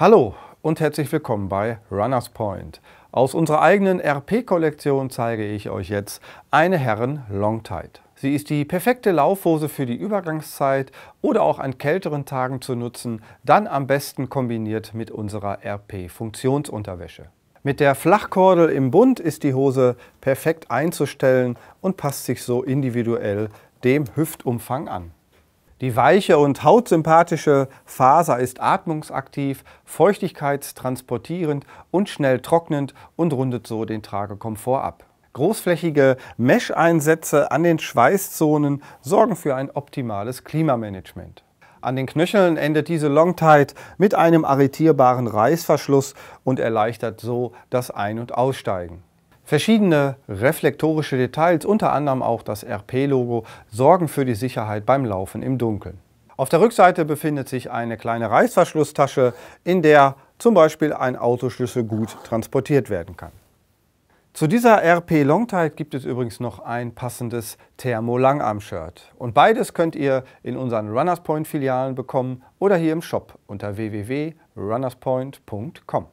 Hallo und herzlich willkommen bei Runners Point. Aus unserer eigenen RP-Kollektion zeige ich euch jetzt eine Herren Long Longtide. Sie ist die perfekte Laufhose für die Übergangszeit oder auch an kälteren Tagen zu nutzen, dann am besten kombiniert mit unserer RP-Funktionsunterwäsche. Mit der Flachkordel im Bund ist die Hose perfekt einzustellen und passt sich so individuell dem Hüftumfang an. Die weiche und hautsympathische Faser ist atmungsaktiv, feuchtigkeitstransportierend und schnell trocknend und rundet so den Tragekomfort ab. Großflächige Mesh-Einsätze an den Schweißzonen sorgen für ein optimales Klimamanagement. An den Knöcheln endet diese Longtide mit einem arretierbaren Reißverschluss und erleichtert so das Ein- und Aussteigen. Verschiedene reflektorische Details, unter anderem auch das RP-Logo, sorgen für die Sicherheit beim Laufen im Dunkeln. Auf der Rückseite befindet sich eine kleine Reißverschlusstasche, in der zum Beispiel ein Autoschlüssel gut transportiert werden kann. Zu dieser RP Longtide gibt es übrigens noch ein passendes Thermo Langarm-Shirt. Und beides könnt ihr in unseren Runners Point Filialen bekommen oder hier im Shop unter www.runnerspoint.com.